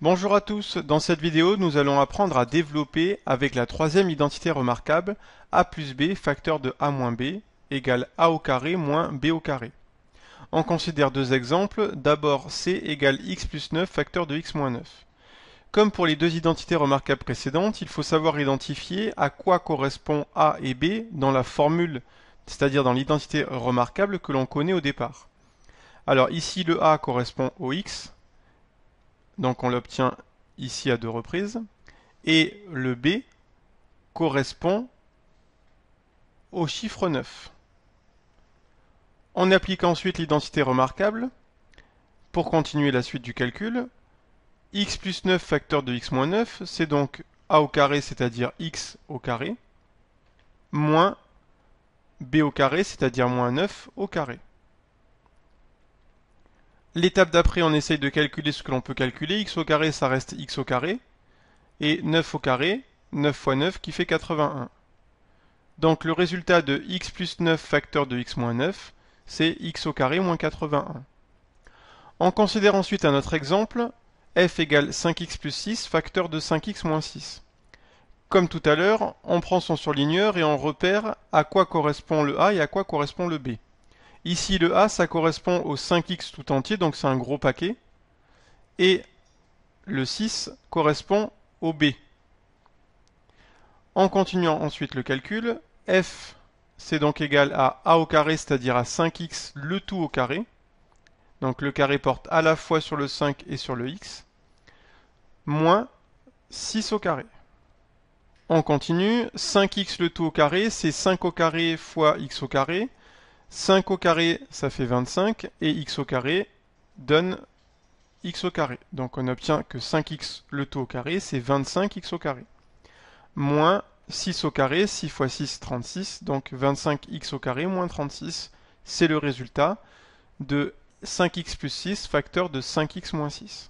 Bonjour à tous, dans cette vidéo nous allons apprendre à développer avec la troisième identité remarquable a plus b facteur de a moins b égale a au carré moins b au carré. On considère deux exemples, d'abord c égale x plus 9 facteur de x moins 9. Comme pour les deux identités remarquables précédentes, il faut savoir identifier à quoi correspond A et B dans la formule, c'est-à-dire dans l'identité remarquable que l'on connaît au départ. Alors ici, le A correspond au X, donc on l'obtient ici à deux reprises, et le B correspond au chiffre 9. On applique ensuite l'identité remarquable pour continuer la suite du calcul x plus 9 facteur de x moins 9, c'est donc a au carré, c'est-à-dire x au carré, moins b au carré, c'est-à-dire moins 9 au carré. L'étape d'après, on essaye de calculer ce que l'on peut calculer. x au carré, ça reste x au carré. Et 9 au carré, 9 fois 9 qui fait 81. Donc le résultat de x plus 9 facteur de x moins 9, c'est x au carré moins 81. On considère ensuite un autre exemple f égale 5x plus 6, facteur de 5x moins 6. Comme tout à l'heure, on prend son surligneur et on repère à quoi correspond le a et à quoi correspond le b. Ici, le a, ça correspond au 5x tout entier, donc c'est un gros paquet. Et le 6 correspond au b. En continuant ensuite le calcul, f c'est donc égal à a au carré, c'est-à-dire à 5x le tout au carré donc le carré porte à la fois sur le 5 et sur le x, moins 6 au carré. On continue, 5x le tout au carré, c'est 5 au carré fois x au carré. 5 au carré, ça fait 25, et x au carré donne x au carré. Donc on obtient que 5x le tout au carré, c'est 25x au carré. Moins 6 au carré, 6 fois 6, 36, donc 25x au carré moins 36, c'est le résultat de 5x plus 6 facteur de 5x moins 6.